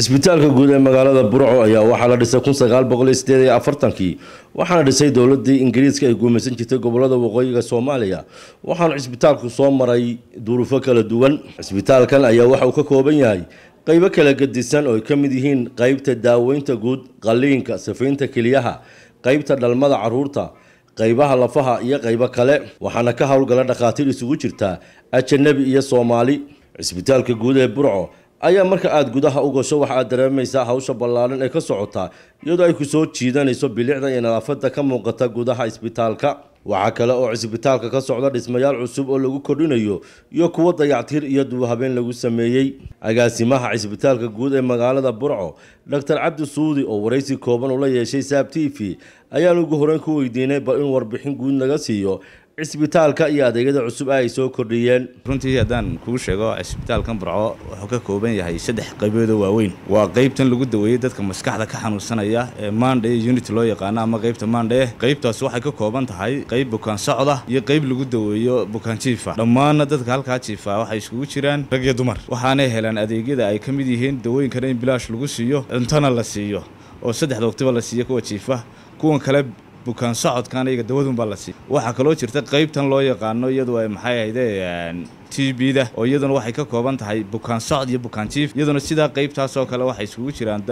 isbitaalka guud ee magaalada burco ayaa waxaa la dhisay kii waxaana dhisay dowladii ingiriiska ay guumaysan jirtay gobolada waqooyiga soomaaliya waxaana cisbitaalku soo maray duruufo kala duwan cisbitaalkan ayaa waxa uu ka kooban yahay qaybo kala gedisan oo ay ka mid yihiin qaybta daaweynta guud qaliinka sifaynta keliyaha qaybta dhalmada caruurta qaybaha lafaha iyo qaybo kale waxaana ka howlgala dhakhaatiir isugu jirta ajanabi iyo soomaali cisbitaalka guud ee burco ayaa marka aada gudaha u gasho waxa aad dareemaysaa hawsha ballaalan ee ka socota iyadoo ay ku soo jiidanayso bilicda iyo nadaafadda ka muuqata gudaha isbitaalka waxaa kale oo cisbitaalka ka socda dhismayaal cusub oo lagu kordhinayo iyo kuwo dayactir iyo habeen lagu sameeyey agaasimaha cisbitaalka guud ee magaalada burco doctor cabdi suudi oo waraysi kooban ula yeeshay saab t v ayaan ugu horeyn ku weydiinay bal in warbixin guud laga siiyo cisbitaalka iyo adeegyada cusub ay soo kordhiyeen runtii haddaan kuu sheego cisbitaalkan barco wuxuu ka kooban yahay saddex qayboodoo waaweyn waa qeybtan lagu daweeyey dadka maskaxda ka xanuunsanaya ee maandhe unity loo yaqaano ama qeybta maandhe qaybtaas waxay ka kooban tahay qayb bukaan socda iyo qeyb lagu daweeyo bukaan jiifa dhammaanna dadka halkaa jiifa waxay iskugu jiraan rag iyo dumar waxaanay helaan adeegyada ay ka mid yihiin dawooyinkana in bilaash lagu siiyo cuntona la siiyo oo saddexda waqtiba la siiyo kuwa jiifa kuwan kale bukaan socodkan iyaga dawadun baa la siiy waxaa kaloo jirta qaybtan loo yaqaano iyadu ay maxay ahayde tbda oo iyaduna waxay ka kooban tahay bukaan socd iyo bukaan jiif iyaduna sidaa qaybtaasoo kale waxay isugu jiraan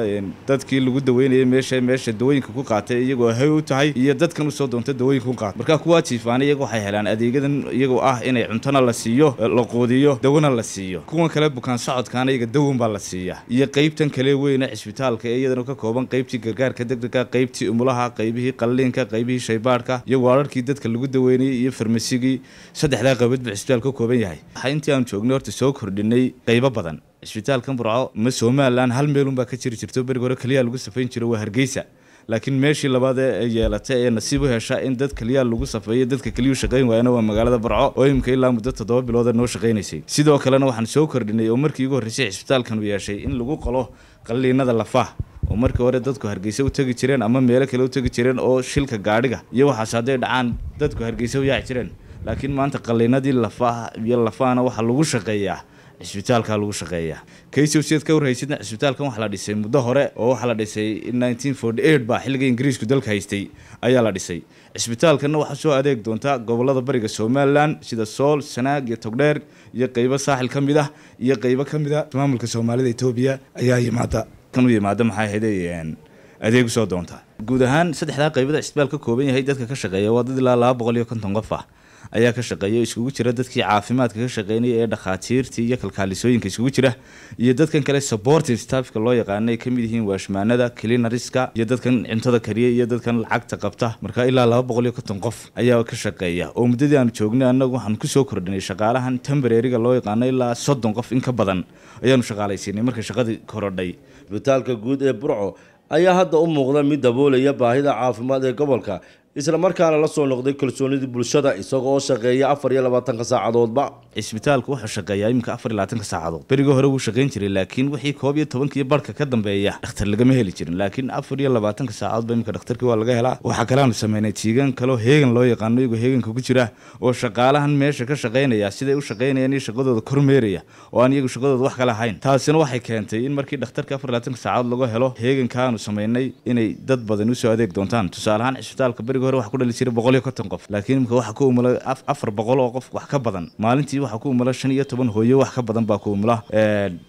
dadkii lagu daweynayay meesha meesha dawooyinka ku qaatay iyagoo hay u tahay iyo dadkan usoo doonta dawooyinka ku qaatay marka kuwaa jiifaana iyaga waxay helaan adeegyadan iyagoo ah inay cuntona la siiyo eh, la quudiyo dawana la siiyo kuwan kale bukaan socodkaana iyaga dawan baa la siiya iyo qaybtan kale weyne cisbitaalka ee iyadana ka kooban qaybtii gargaarka degdega qaybtii umulaha qaybihii qalliinka qaybihii shaybaadhka iyo waararkii dadka lagu daweynayay iyo farmasigii saddexdaa qaybadba cisbitaal ka kooban yahay waxa intii aan joognay horta soo kordhinay qaybo badan cisbitaalka burco ma somalilan hal meelunbaa ka jiri jirto beriga hore keliyaa lagu safayn jiro waa hargeysa laakiin meeshii labaad ee yeelata ee nasiib u hesha in dad keliyaa lagu safeeyo dadka keliyuu shaqayn waayana waa magaalada barco oo imika ilaa muddo toddoba bilooda noo shaqaynaysay sidoo kalena waxaan soo kordhinay oo markii igu horreysay cisbitaalkan uu yeeshay in lagu qalo qalliinada lafaha oo markii hore dadku hargeysa u tegi jireen ama meelo kale u tegi jireen oo shilka gaadhiga iyo waxaas hadday dhacaan dadku hargeysa u yaaci jireen laakiin maanta qalliinadii lafaha iyo lafahana waxaa lagu shaqeeyaa cisbitaalka lagu shaqeeyaa kaysi siad ka warhaysidna cisbitaalkan waxaa la dhisay muddo hore oo waxaa la dhisay nineteen forty eight baa xilligai ingiriisku dalka haystay ayaa la dhisay cisbitaalkanna waxaa soo adeeg doontaa gobolada bariga somalilan sida sool sanaag iyo togdheer iyo qeybo saaxil ka mid ah iyo qeybo ka mid a ah maamulka soomaalida etoobiya ayaa yimaada kan u yimaada maxaa ahayd adeeg usoo doontaa guud ahaan saddexdaa qeybada cisbitaal ka kooban yahay dadka ka shaqeeya waa dad ilaa laba boqol iyo konton qof ah ayaa ka shaqeeya iskugu jira dadkii caafimaadka ka shaqeynaya ee dhakhaatiirtii iyo kalkaalisooyinka iskugu jira iyo dadkan kale supporting staffka loo yaqaana ay kamid yihiin waashmaanada clinariska iyo dadkan cuntada kariya iyo dadkan lacagta qabta marka ilaa laba boqol iyo konton qof ayaa ka shaqeeya oo muddadii aanu joognay annagu waxaan kusoo kordhinay shaqaalahan tembareriga loo yaqaano ilaa soddon qof in ka badan ayaanu shaqaalaysiinay markay shaqadii korodhay isbitaalka guud ee burco ayaa hadda u muuqda mid daboolaya baahida caafimaad ee gobolka islamarkaana la soo noqday kalsoonidii bulshada isaga oo shaqeeya afar iyo labaatanka saacadoodba cisbitaalku wuxuu shaqeeyaa iminka afar iyo labaatanka saacadood berigii hore wuu shaqeyn jiray laakiin wixii koob iyo tobankii barhka ka dambeeya dhakhtar lagama heli jirin laakiin afar iyo labaatanka saacadoodba iminka dhakhtarkii waa laga helaa waxaa kaleanu sameynay tiigaan kaloo heegan loo yaqaano iyagoo heeganka ku jira oo shaqaalahan meesha ka shaqaynaya siday u shaqaynayaan iyo shaqadooda kormeeraya oo aan iyagu shaqadooda wax kale ahayn taasina waxay keentay in markii dhakhtarka afar iyo labaatanka saacadood lagu helo heegankan waxaanu samaynay inay dad badan usoo adeeg doontaan tusaale ahaan cisbitaalka beriga hore waxa ku dhali jiray iyo konton qof laakiin imika waxa ku umula afar boqol oo qof wax ka badan maalintii waxa ku umula shan iyo toban hooyo wax ka badan baa ku umula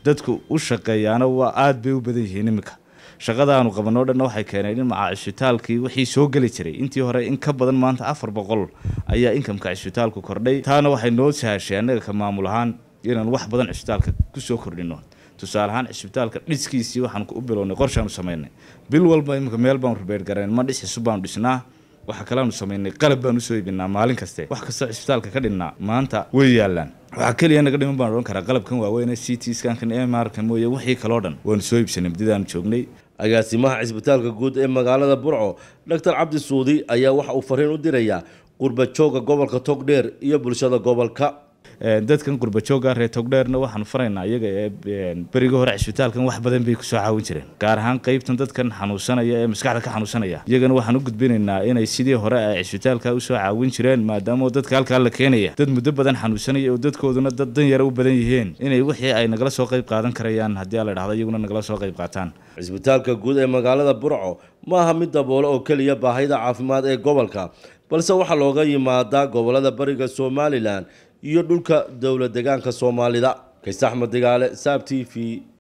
dadku u shaqeeyaana waa aad bay u badan yihiin iminka shaqadaanu qabanoo dhanna waxay keeneen in macaa cisbitaalkii wixii soo geli jiray intii hore in ka badan maanta afar boqol ayaa inkamka cisbitaalku kordhay taana waxay noo sahashay annaga ka maamul ahaan inaan wax badan cisbitaalka kusoo kordhino tusaale ahaan cisbitaalka dhiskiisii waxaan u bilownay qorshaanu samaynay bil walba imika meel baanu rubeergarayn ma dhis cusub baanu dhisnaa waxa kaleanu samaynay qalab baanu usoo iibinaa maalin kaste wax kastoo cisbitaalka ka dhinnaa maanta way yaalaan waxaa keliya naga dhiman baan odhan karaa qalabkan waaweyne c t skankan emarka mooye wixii kaloo dhan waanu soo iibsanay muddadaanu joognay agaasimaha cisbitaalka guud ee magaalada burco dhaktar cabdi suudi ayaa waxa uu fariin u dirayaa qurbajooga gobolka togdheer iyo bulshada gobolka Eh, dadkan qurbajooga reer togdheerna waxaanu faraynaa iyaga ee beriga hore cisbitaalkan wax badan bay kusoo caawin jireen gaar ahaan qaybtan dadkan xanuunsanaya ee maskaxda ka xanuunsanaya iyagana waxaan u gudbinaynaa inay sidii hore ay cisbitaalka usoo caawin jireen maadaama dadka halkaa la keenaya dad muddo badan xanuunsanaya oo dadkooduna dad danyara u badan yihiin inay wixii ay nagala soo qayb qaadan karayaan haddii ala dhahdo iyaguna nagala soo qayb qaataan cisbitaalka guud ee magaalada burco ma aha mid daboolo oo keliya baahida caafimaad ee gobolka balse waxaa looga yimaadaa gobolada bariga somalilan iyo dhulka dowla degaanka soomaalida kays axmed dagaale saab t v